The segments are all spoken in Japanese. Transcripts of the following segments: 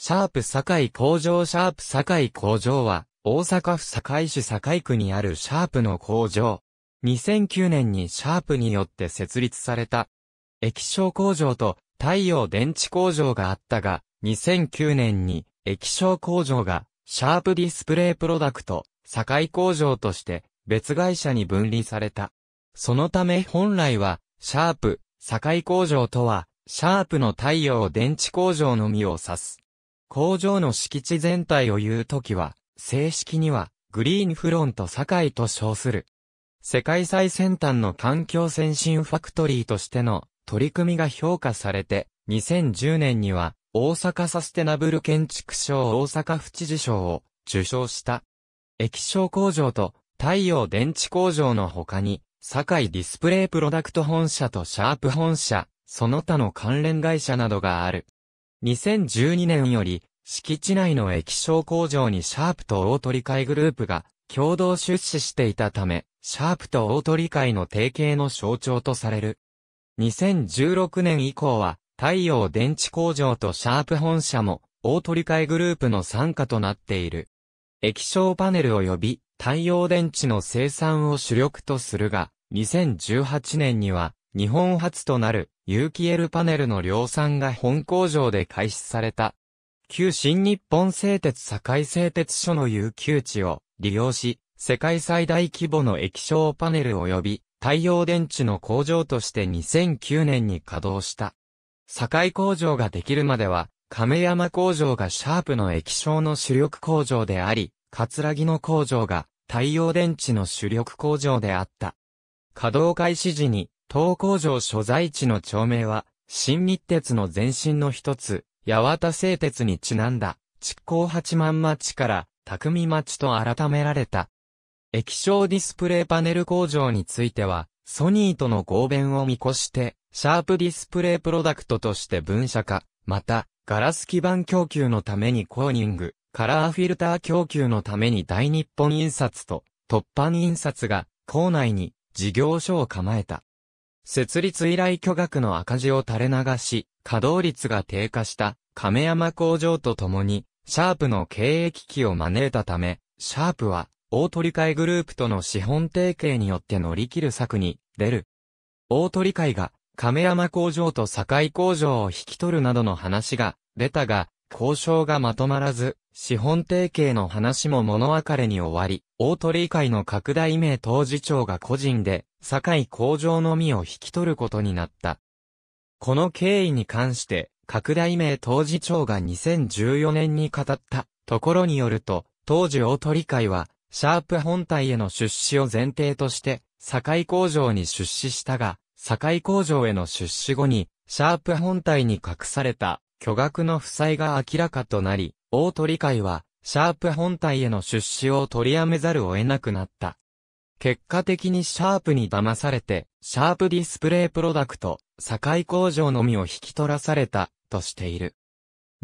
シャープ堺工場シャープ堺工場は、大阪府堺市堺区にあるシャープの工場。2009年にシャープによって設立された。液晶工場と太陽電池工場があったが、2009年に液晶工場がシャープディスプレイプロダクト、堺工場として別会社に分離された。そのため本来は、シャープ、堺工場とは、シャープの太陽電池工場のみを指す。工場の敷地全体を言うときは、正式には、グリーンフロント堺と称する。世界最先端の環境先進ファクトリーとしての取り組みが評価されて、2010年には大阪サステナブル建築賞大阪府知事賞を受賞した。液晶工場と太陽電池工場の他に、堺ディスプレイプロダクト本社とシャープ本社、その他の関連会社などがある。2012年より敷地内の液晶工場にシャープと大鳥会グループが共同出資していたため、シャープと大鳥会の提携の象徴とされる。2016年以降は、太陽電池工場とシャープ本社も、大鳥会グループの参加となっている。液晶パネル及び太陽電池の生産を主力とするが、2018年には、日本初となる有機 L パネルの量産が本工場で開始された旧新日本製鉄堺製鉄所の有給地を利用し、世界最大規模の液晶パネル及び太陽電池の工場として2009年に稼働した。堺工場ができるまでは、亀山工場がシャープの液晶の主力工場であり、桂木の工場が太陽電池の主力工場であった。稼働開始時に、当工場所在地の町名は、新日鉄の前身の一つ、八幡製鉄にちなんだ、築港八幡町から、匠町と改められた。液晶ディスプレイパネル工場については、ソニーとの合弁を見越して、シャープディスプレイプロダクトとして分社化、また、ガラス基板供給のためにコーニング、カラーフィルター供給のために大日本印刷と、突版印刷が、校内に事業所を構えた。設立以来巨額の赤字を垂れ流し、稼働率が低下した亀山工場とともに、シャープの経営危機を招いたため、シャープは、大取会グループとの資本提携によって乗り切る策に出る。大取会が亀山工場と堺工場を引き取るなどの話が出たが、交渉がまとまらず、資本提携の話も物別れに終わり、大取会の拡大名当事長が個人で堺工場のみを引き取ることになった。この経緯に関して、拡大名当時長が2014年に語ったところによると、当時大鳥会は、シャープ本体への出資を前提として、堺工場に出資したが、堺工場への出資後に、シャープ本体に隠された巨額の負債が明らかとなり、大鳥会は、シャープ本体への出資を取りやめざるを得なくなった。結果的にシャープに騙されて、シャープディスプレイプロダクト、堺工場のみを引き取らされた、としている。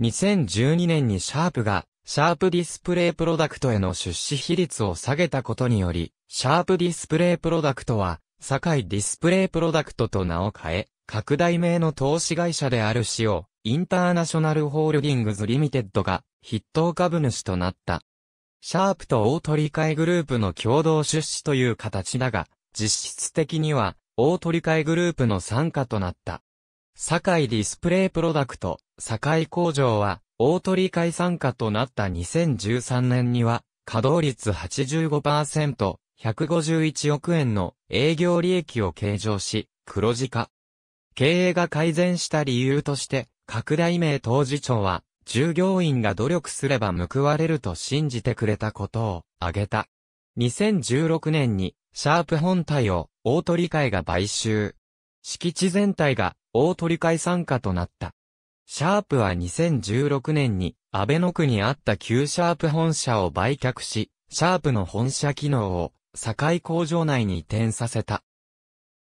2012年にシャープが、シャープディスプレイプロダクトへの出資比率を下げたことにより、シャープディスプレイプロダクトは、堺ディスプレイプロダクトと名を変え、拡大名の投資会社である仕様、インターナショナルホールディングズリミテッドが筆頭株主となった。シャープと大取り替えグループの共同出資という形だが、実質的には、大取り替えグループの参加となった。堺ディスプレイプロダクト、堺工場は、大取り替え参加となった2013年には、稼働率85%、151億円の営業利益を計上し、黒字化。経営が改善した理由として、拡大名当事長は、従業員が努力すれば報われると信じてくれたことを挙げた。2016年に、シャープ本体を大取り会が買収。敷地全体が大取り会参加となった。シャープは2016年に、安倍の区にあった旧シャープ本社を売却し、シャープの本社機能を、堺工場内に移転させた。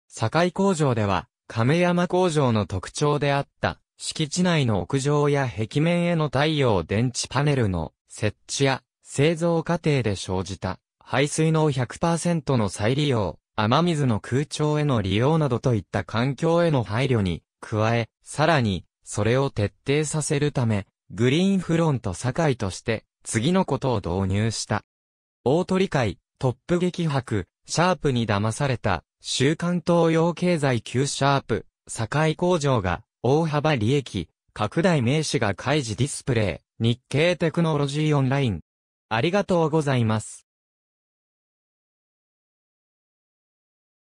堺工場では、亀山工場の特徴であった、敷地内の屋上や壁面への太陽電池パネルの設置や製造過程で生じた排水の100%の再利用、雨水の空調への利用などといった環境への配慮に加え、さらにそれを徹底させるため、グリーンフロント堺として次のことを導入した。大鳥会、トップ撃破、シャープに騙された、週刊東洋経済級シャープ、堺工場が、大幅利益、拡大名詞が開示ディスプレイ、日経テクノロジーオンライン。ありがとうございます。